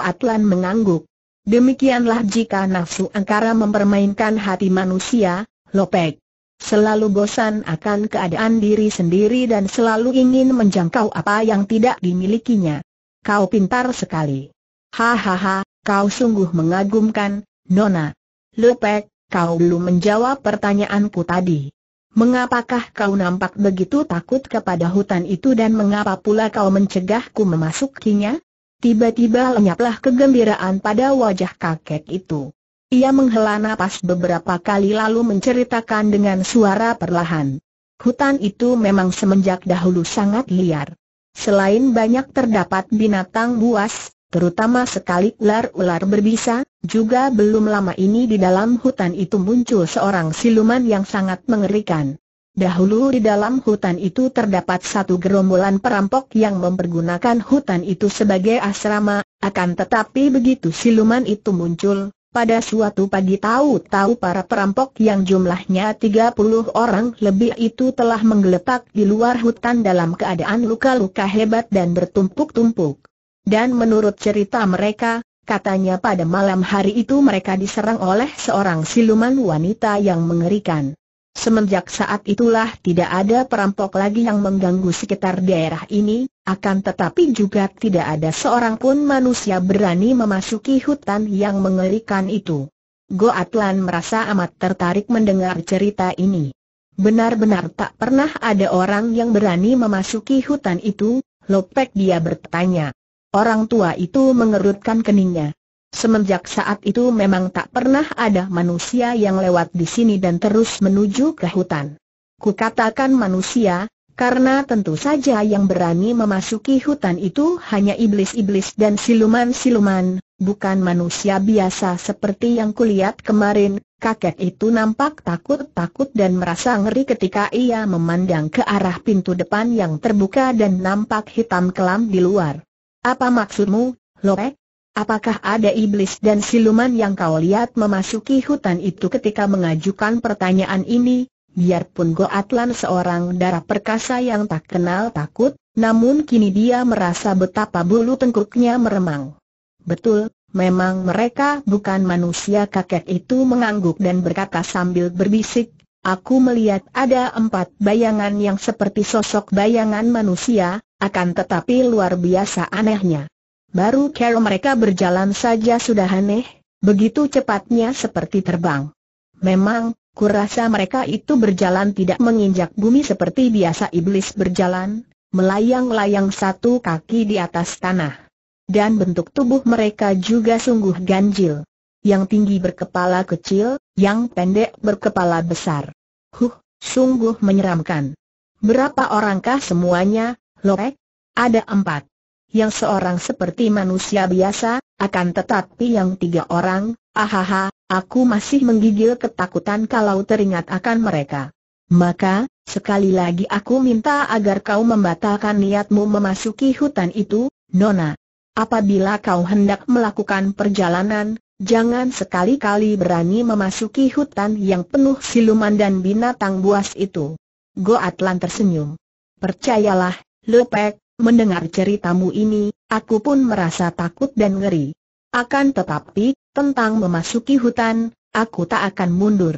Atlan mengangguk. Demikianlah jika nafsu angkara mempermainkan hati manusia, Lopek. Selalu bosan akan keadaan diri sendiri dan selalu ingin menjangkau apa yang tidak dimilikinya. Kau pintar sekali. Hahaha, kau sungguh mengagumkan, Nona. Lopek, kau belum menjawab pertanyaanku tadi. Mengapakah kau nampak begitu takut kepada hutan itu dan mengapa pula kau mencegahku memasukinya? Tiba-tiba lenyaplah kegembiraan pada wajah kakek itu. Ia menghela napas beberapa kali lalu menceritakan dengan suara perlahan. Hutan itu memang semenjak dahulu sangat liar. Selain banyak terdapat binatang buas, terutama sekali ular-ular berbisa, juga belum lama ini di dalam hutan itu muncul seorang siluman yang sangat mengerikan. Dahulu di dalam hutan itu terdapat satu gerombolan perampok yang mempergunakan hutan itu sebagai asrama, akan tetapi begitu siluman itu muncul, pada suatu pagi tahu-tahu para perampok yang jumlahnya 30 orang lebih itu telah menggeletak di luar hutan dalam keadaan luka-luka hebat dan bertumpuk-tumpuk. Dan menurut cerita mereka, katanya pada malam hari itu mereka diserang oleh seorang siluman wanita yang mengerikan. Semenjak saat itulah tidak ada perampok lagi yang mengganggu sekitar daerah ini, akan tetapi juga tidak ada seorang pun manusia berani memasuki hutan yang mengerikan itu. Goatlan merasa amat tertarik mendengar cerita ini. Benar-benar tak pernah ada orang yang berani memasuki hutan itu, Lopek dia bertanya. Orang tua itu mengerutkan keningnya. Semenjak saat itu memang tak pernah ada manusia yang lewat di sini dan terus menuju ke hutan. Kukatakan manusia, karena tentu saja yang berani memasuki hutan itu hanya iblis-iblis dan siluman-siluman, bukan manusia biasa seperti yang kulihat kemarin. Kakek itu nampak takut-takut dan merasa ngeri ketika ia memandang ke arah pintu depan yang terbuka dan nampak hitam kelam di luar. Apa maksudmu, Lopek? Apakah ada iblis dan siluman yang kau lihat memasuki hutan itu ketika mengajukan pertanyaan ini? Biarpun Goatlan seorang darah perkasa yang tak kenal takut, namun kini dia merasa betapa bulu tengkuknya meremang. Betul, memang mereka bukan manusia kakek itu mengangguk dan berkata sambil berbisik, Aku melihat ada empat bayangan yang seperti sosok bayangan manusia, akan tetapi luar biasa anehnya. Baru kera mereka berjalan saja sudah aneh, begitu cepatnya seperti terbang. Memang, kurasa mereka itu berjalan tidak menginjak bumi seperti biasa iblis berjalan, melayang-layang satu kaki di atas tanah. Dan bentuk tubuh mereka juga sungguh ganjil. Yang tinggi berkepala kecil, yang pendek berkepala besar. Huh, sungguh menyeramkan. Berapa orangkah semuanya, Lorek? Ada empat yang seorang seperti manusia biasa, akan tetapi yang tiga orang, ahaha, aku masih menggigil ketakutan kalau teringat akan mereka. Maka, sekali lagi aku minta agar kau membatalkan niatmu memasuki hutan itu, Nona. Apabila kau hendak melakukan perjalanan, jangan sekali-kali berani memasuki hutan yang penuh siluman dan binatang buas itu. Goatlan tersenyum. Percayalah, Lupek. Mendengar ceritamu ini, aku pun merasa takut dan ngeri. Akan tetapi, tentang memasuki hutan, aku tak akan mundur.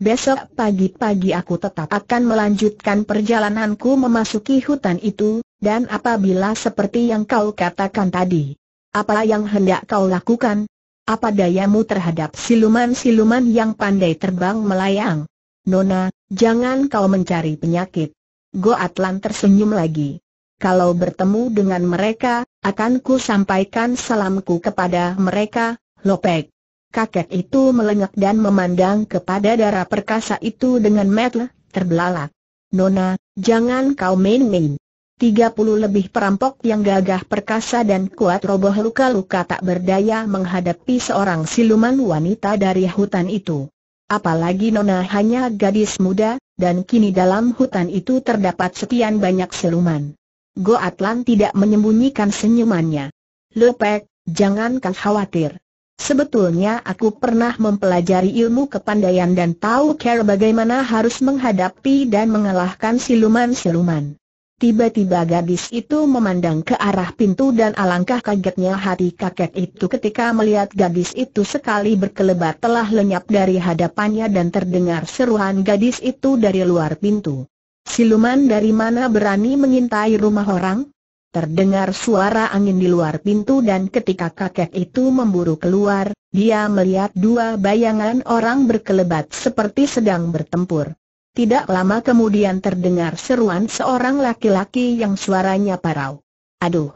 Besok pagi-pagi aku tetap akan melanjutkan perjalananku memasuki hutan itu, dan apabila seperti yang kau katakan tadi, apa yang hendak kau lakukan? Apa dayamu terhadap siluman-siluman yang pandai terbang melayang? Nona, jangan kau mencari penyakit. Goatlan tersenyum lagi kalau bertemu dengan mereka, akan ku sampaikan salamku kepada mereka, Lopek. Kakek itu melengak dan memandang kepada darah perkasa itu dengan metel, terbelalak. Nona, jangan kau main-main. Tiga puluh lebih perampok yang gagah perkasa dan kuat roboh luka-luka tak berdaya menghadapi seorang siluman wanita dari hutan itu. Apalagi Nona hanya gadis muda, dan kini dalam hutan itu terdapat sekian banyak siluman. Go Atlan tidak menyembunyikan senyumannya. Lepek, jangan kau khawatir. Sebetulnya aku pernah mempelajari ilmu kepandaian dan tahu cara bagaimana harus menghadapi dan mengalahkan siluman-siluman. Tiba-tiba gadis itu memandang ke arah pintu dan alangkah kagetnya hati kakek itu ketika melihat gadis itu sekali berkelebat telah lenyap dari hadapannya dan terdengar seruan gadis itu dari luar pintu. Siluman dari mana berani mengintai rumah orang? Terdengar suara angin di luar pintu dan ketika kakek itu memburu keluar, dia melihat dua bayangan orang berkelebat seperti sedang bertempur. Tidak lama kemudian terdengar seruan seorang laki-laki yang suaranya parau. Aduh!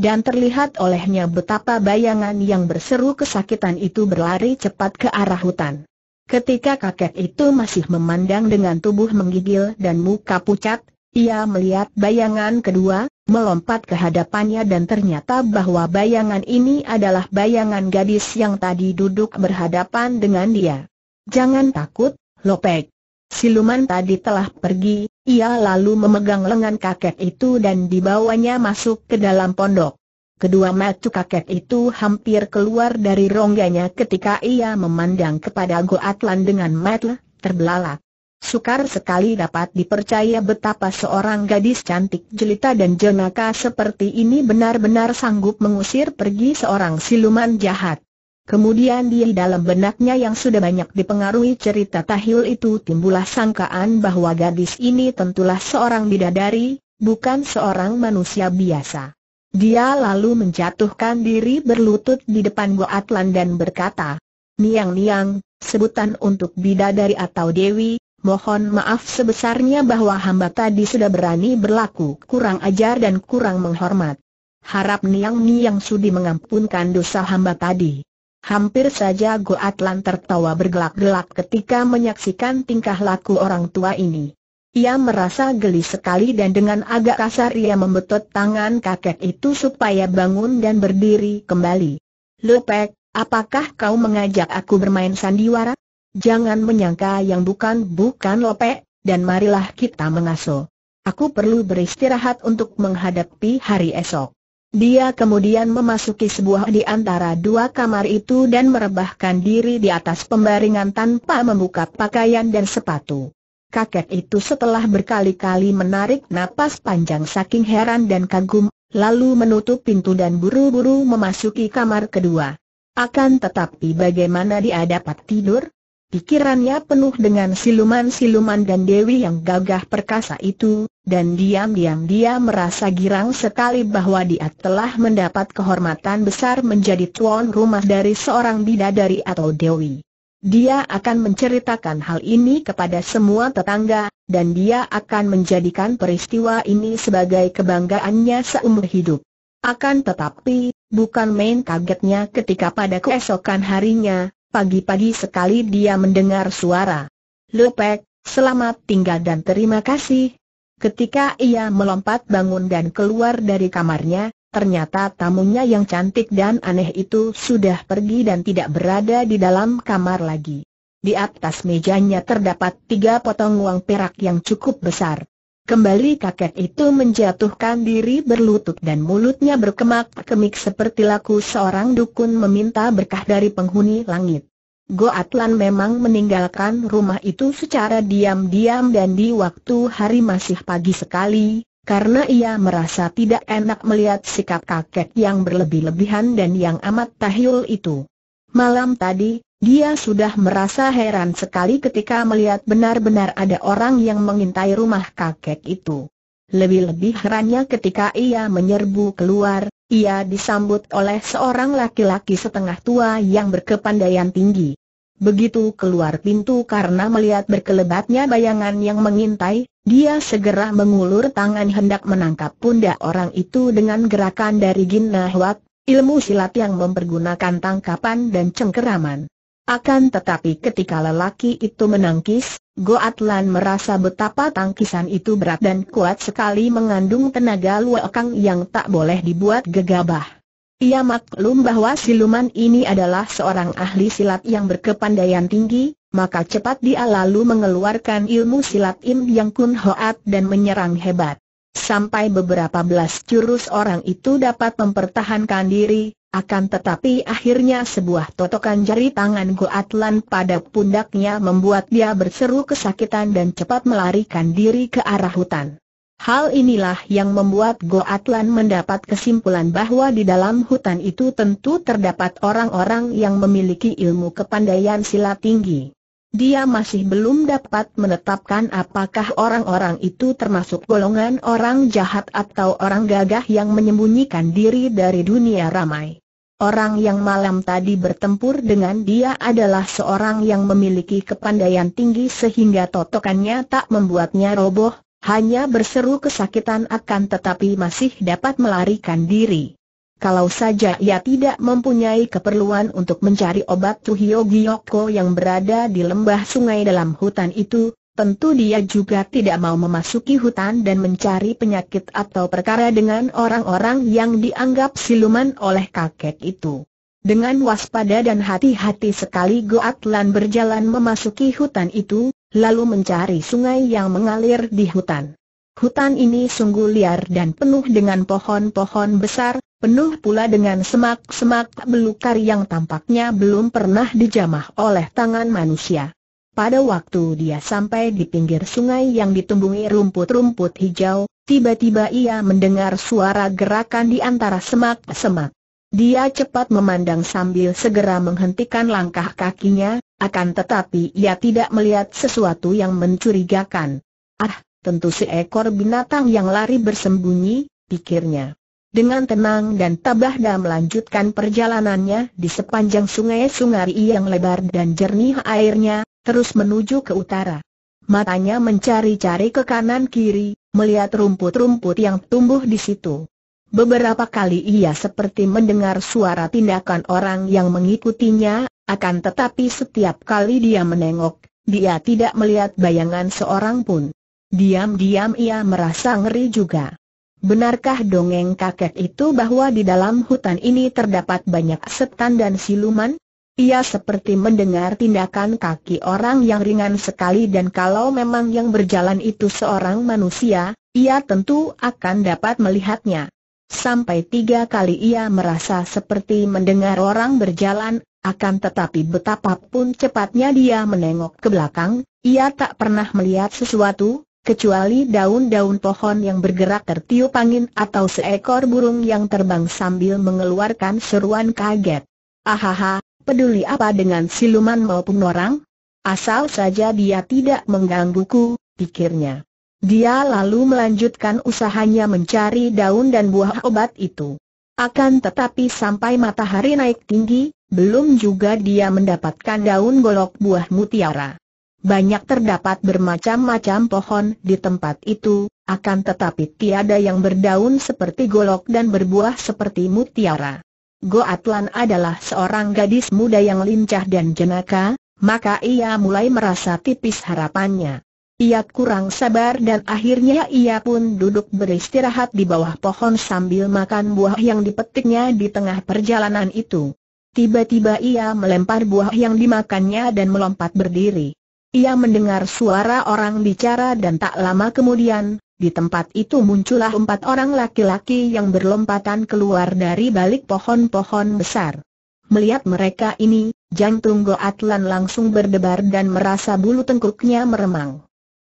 Dan terlihat olehnya betapa bayangan yang berseru kesakitan itu berlari cepat ke arah hutan. Ketika kakek itu masih memandang dengan tubuh menggigil dan muka pucat, ia melihat bayangan kedua, melompat ke hadapannya dan ternyata bahwa bayangan ini adalah bayangan gadis yang tadi duduk berhadapan dengan dia. Jangan takut, Lopek. Siluman tadi telah pergi, ia lalu memegang lengan kakek itu dan dibawanya masuk ke dalam pondok. Kedua mata kakek itu hampir keluar dari rongganya ketika ia memandang kepada Goatlan dengan mata terbelalak. Sukar sekali dapat dipercaya betapa seorang gadis cantik jelita dan jenaka seperti ini benar-benar sanggup mengusir pergi seorang siluman jahat. Kemudian di dalam benaknya yang sudah banyak dipengaruhi cerita Tahil itu timbullah sangkaan bahwa gadis ini tentulah seorang bidadari, bukan seorang manusia biasa. Dia lalu menjatuhkan diri berlutut di depan Atlan dan berkata, Niang-niang, sebutan untuk bidadari atau dewi, mohon maaf sebesarnya bahwa hamba tadi sudah berani berlaku kurang ajar dan kurang menghormat. Harap niang-niang sudi mengampunkan dosa hamba tadi. Hampir saja Atlan tertawa bergelak-gelak ketika menyaksikan tingkah laku orang tua ini. Ia merasa geli sekali dan dengan agak kasar ia membetot tangan kakek itu supaya bangun dan berdiri kembali. Lepek, apakah kau mengajak aku bermain sandiwara? Jangan menyangka yang bukan-bukan Lepek, dan marilah kita mengaso. Aku perlu beristirahat untuk menghadapi hari esok. Dia kemudian memasuki sebuah di antara dua kamar itu dan merebahkan diri di atas pembaringan tanpa membuka pakaian dan sepatu kakek itu setelah berkali-kali menarik napas panjang saking heran dan kagum, lalu menutup pintu dan buru-buru memasuki kamar kedua. Akan tetapi bagaimana dia dapat tidur? Pikirannya penuh dengan siluman-siluman dan Dewi yang gagah perkasa itu, dan diam-diam dia merasa girang sekali bahwa dia telah mendapat kehormatan besar menjadi tuan rumah dari seorang bidadari atau Dewi. Dia akan menceritakan hal ini kepada semua tetangga, dan dia akan menjadikan peristiwa ini sebagai kebanggaannya seumur hidup. Akan tetapi, bukan main kagetnya ketika pada keesokan harinya, pagi-pagi sekali dia mendengar suara. Lepek, selamat tinggal dan terima kasih. Ketika ia melompat bangun dan keluar dari kamarnya, Ternyata tamunya yang cantik dan aneh itu sudah pergi dan tidak berada di dalam kamar lagi. Di atas mejanya terdapat tiga potong uang perak yang cukup besar. Kembali kakek itu menjatuhkan diri berlutut dan mulutnya berkemak-kemik seperti laku seorang dukun meminta berkah dari penghuni langit. Goatlan memang meninggalkan rumah itu secara diam-diam dan di waktu hari masih pagi sekali, karena ia merasa tidak enak melihat sikap kakek yang berlebih-lebihan dan yang amat tahyul itu. Malam tadi, dia sudah merasa heran sekali ketika melihat benar-benar ada orang yang mengintai rumah kakek itu. Lebih-lebih herannya ketika ia menyerbu keluar, ia disambut oleh seorang laki-laki setengah tua yang berkepandaian tinggi. Begitu keluar pintu karena melihat berkelebatnya bayangan yang mengintai, dia segera mengulur tangan hendak menangkap pundak orang itu dengan gerakan dari Gin Nahuat, ilmu silat yang mempergunakan tangkapan dan cengkeraman. Akan tetapi ketika lelaki itu menangkis, Goatlan merasa betapa tangkisan itu berat dan kuat sekali mengandung tenaga luakang yang tak boleh dibuat gegabah. Ia maklum bahwa siluman ini adalah seorang ahli silat yang berkepandaian tinggi, maka cepat dia lalu mengeluarkan ilmu silat Im Yang Kun Hoat dan menyerang hebat. Sampai beberapa belas jurus orang itu dapat mempertahankan diri, akan tetapi akhirnya sebuah totokan jari tangan Goatlan pada pundaknya membuat dia berseru kesakitan dan cepat melarikan diri ke arah hutan. Hal inilah yang membuat Go Atlan mendapat kesimpulan bahwa di dalam hutan itu tentu terdapat orang-orang yang memiliki ilmu kepandaian silat tinggi. Dia masih belum dapat menetapkan apakah orang-orang itu termasuk golongan orang jahat atau orang gagah yang menyembunyikan diri dari dunia ramai. Orang yang malam tadi bertempur dengan dia adalah seorang yang memiliki kepandaian tinggi sehingga totokannya tak membuatnya roboh, hanya berseru kesakitan akan tetapi masih dapat melarikan diri. Kalau saja ia tidak mempunyai keperluan untuk mencari obat Tuhio Giyoko yang berada di lembah sungai dalam hutan itu, tentu dia juga tidak mau memasuki hutan dan mencari penyakit atau perkara dengan orang-orang yang dianggap siluman oleh kakek itu. Dengan waspada dan hati-hati sekali Goatlan berjalan memasuki hutan itu, lalu mencari sungai yang mengalir di hutan. Hutan ini sungguh liar dan penuh dengan pohon-pohon besar, penuh pula dengan semak-semak belukar yang tampaknya belum pernah dijamah oleh tangan manusia. Pada waktu dia sampai di pinggir sungai yang ditumbuhi rumput-rumput hijau, tiba-tiba ia mendengar suara gerakan di antara semak-semak. Dia cepat memandang sambil segera menghentikan langkah kakinya, akan tetapi ia tidak melihat sesuatu yang mencurigakan. Ah, tentu seekor binatang yang lari bersembunyi, pikirnya. Dengan tenang dan tabah dan melanjutkan perjalanannya di sepanjang sungai-sungai yang lebar dan jernih airnya, terus menuju ke utara. Matanya mencari-cari ke kanan kiri, melihat rumput-rumput yang tumbuh di situ. Beberapa kali ia seperti mendengar suara tindakan orang yang mengikutinya, akan tetapi setiap kali dia menengok, dia tidak melihat bayangan seorang pun. Diam-diam ia merasa ngeri juga. Benarkah dongeng kakek itu bahwa di dalam hutan ini terdapat banyak setan dan siluman? Ia seperti mendengar tindakan kaki orang yang ringan sekali dan kalau memang yang berjalan itu seorang manusia, ia tentu akan dapat melihatnya. Sampai tiga kali ia merasa seperti mendengar orang berjalan, akan tetapi betapapun cepatnya dia menengok ke belakang, ia tak pernah melihat sesuatu, kecuali daun-daun pohon yang bergerak tertiup angin atau seekor burung yang terbang sambil mengeluarkan seruan kaget. Ahaha, peduli apa dengan siluman maupun orang? Asal saja dia tidak menggangguku, pikirnya. Dia lalu melanjutkan usahanya mencari daun dan buah obat itu. Akan tetapi sampai matahari naik tinggi, belum juga dia mendapatkan daun golok buah mutiara. Banyak terdapat bermacam-macam pohon di tempat itu, akan tetapi tiada yang berdaun seperti golok dan berbuah seperti mutiara. Goatlan adalah seorang gadis muda yang lincah dan jenaka, maka ia mulai merasa tipis harapannya. Ia kurang sabar dan akhirnya ia pun duduk beristirahat di bawah pohon sambil makan buah yang dipetiknya di tengah perjalanan itu. Tiba-tiba ia melempar buah yang dimakannya dan melompat berdiri. Ia mendengar suara orang bicara dan tak lama kemudian, di tempat itu muncullah empat orang laki-laki yang berlompatan keluar dari balik pohon-pohon besar. Melihat mereka ini, jantung Goatlan langsung berdebar dan merasa bulu tengkuknya meremang.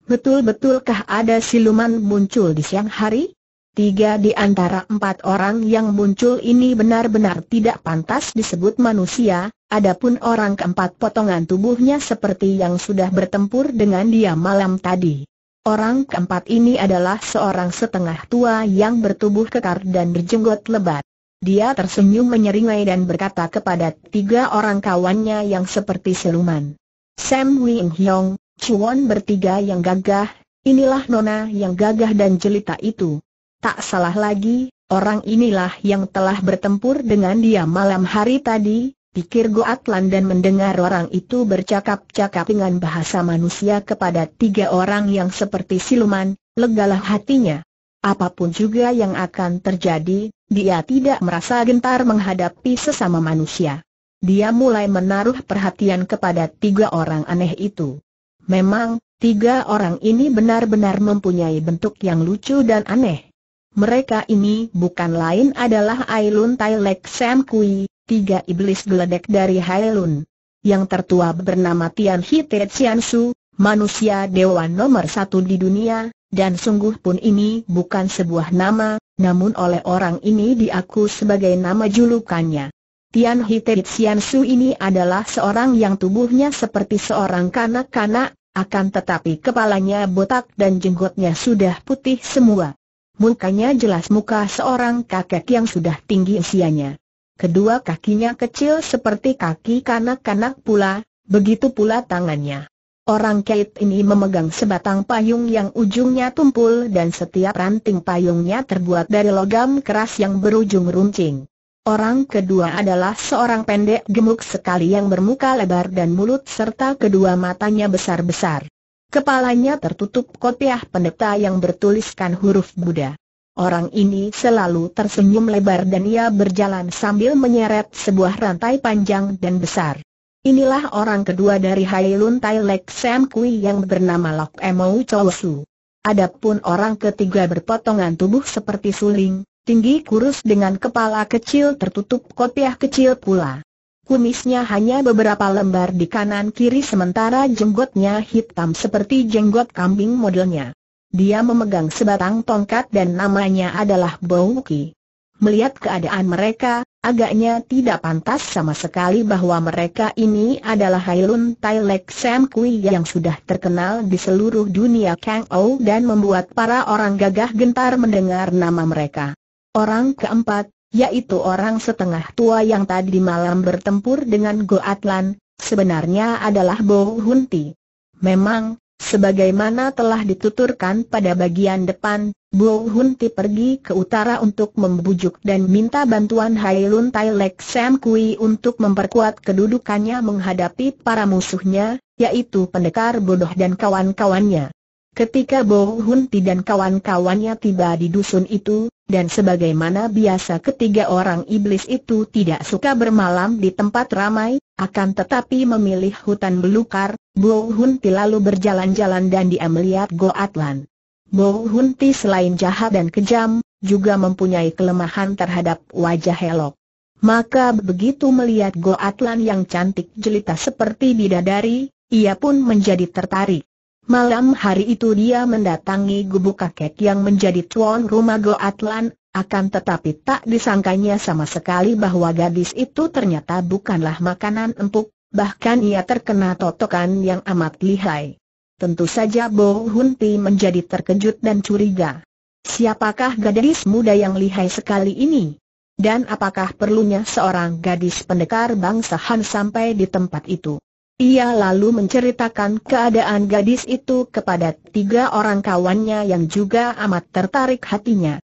Betul-betulkah ada siluman muncul di siang hari? Tiga di antara empat orang yang muncul ini benar-benar tidak pantas disebut manusia, adapun orang keempat potongan tubuhnya seperti yang sudah bertempur dengan dia malam tadi. Orang keempat ini adalah seorang setengah tua yang bertubuh kekar dan berjenggot lebat. Dia tersenyum menyeringai dan berkata kepada tiga orang kawannya yang seperti siluman. Sam Wing Hyong, Cuan bertiga yang gagah, inilah nona yang gagah dan jelita itu. Tak salah lagi, orang inilah yang telah bertempur dengan dia malam hari tadi, pikir Goatlan dan mendengar orang itu bercakap-cakap dengan bahasa manusia kepada tiga orang yang seperti siluman, legalah hatinya. Apapun juga yang akan terjadi, dia tidak merasa gentar menghadapi sesama manusia. Dia mulai menaruh perhatian kepada tiga orang aneh itu. Memang, tiga orang ini benar-benar mempunyai bentuk yang lucu dan aneh. Mereka ini bukan lain adalah Ailun Tai Lek Sam Kui, tiga iblis geledek dari Hailun. Yang tertua bernama Tian Hite Tsian Su, manusia dewa nomor satu di dunia, dan sungguh pun ini bukan sebuah nama, namun oleh orang ini diaku sebagai nama julukannya. Tian Hite Su ini adalah seorang yang tubuhnya seperti seorang kanak-kanak, akan tetapi kepalanya botak dan jenggotnya sudah putih semua. Mukanya jelas muka seorang kakek yang sudah tinggi usianya. Kedua kakinya kecil seperti kaki kanak-kanak pula, begitu pula tangannya. Orang Kait ini memegang sebatang payung yang ujungnya tumpul dan setiap ranting payungnya terbuat dari logam keras yang berujung runcing. Orang kedua adalah seorang pendek gemuk sekali yang bermuka lebar dan mulut serta kedua matanya besar-besar. Kepalanya tertutup kopiah pendeta yang bertuliskan huruf Buddha. Orang ini selalu tersenyum lebar dan ia berjalan sambil menyeret sebuah rantai panjang dan besar. Inilah orang kedua dari Hailun Tai Lek Sam Kui yang bernama Lok Emo Chow Su. Adapun orang ketiga berpotongan tubuh seperti suling, tinggi kurus dengan kepala kecil tertutup kopiah kecil pula. Kumisnya hanya beberapa lembar di kanan kiri sementara jenggotnya hitam seperti jenggot kambing modelnya. Dia memegang sebatang tongkat dan namanya adalah Bouki. Melihat keadaan mereka, agaknya tidak pantas sama sekali bahwa mereka ini adalah Hailun Tai Lek Sam Kui yang sudah terkenal di seluruh dunia Kang Ou dan membuat para orang gagah gentar mendengar nama mereka. Orang keempat, yaitu orang setengah tua yang tadi malam bertempur dengan Goatland, sebenarnya adalah Bo Hunti. Memang, sebagaimana telah dituturkan pada bagian depan, Bo Hunti pergi ke utara untuk membujuk dan minta bantuan Hailun Tai Lek Sam Kui untuk memperkuat kedudukannya menghadapi para musuhnya, yaitu pendekar bodoh dan kawan-kawannya. Ketika Bo Hunti dan kawan-kawannya tiba di dusun itu, dan sebagaimana biasa ketiga orang iblis itu tidak suka bermalam di tempat ramai, akan tetapi memilih hutan belukar, Bo Hunti lalu berjalan-jalan dan dia melihat Goatlan. Bo Hunti selain jahat dan kejam, juga mempunyai kelemahan terhadap wajah helok. Maka begitu melihat Goatlan yang cantik jelita seperti bidadari, ia pun menjadi tertarik. Malam hari itu dia mendatangi gubuk kakek yang menjadi tuan rumah Goatlan, akan tetapi tak disangkanya sama sekali bahwa gadis itu ternyata bukanlah makanan empuk, bahkan ia terkena totokan yang amat lihai. Tentu saja Bo Hun menjadi terkejut dan curiga. Siapakah gadis muda yang lihai sekali ini? Dan apakah perlunya seorang gadis pendekar bangsa Han sampai di tempat itu? Ia lalu menceritakan keadaan gadis itu kepada tiga orang kawannya yang juga amat tertarik hatinya.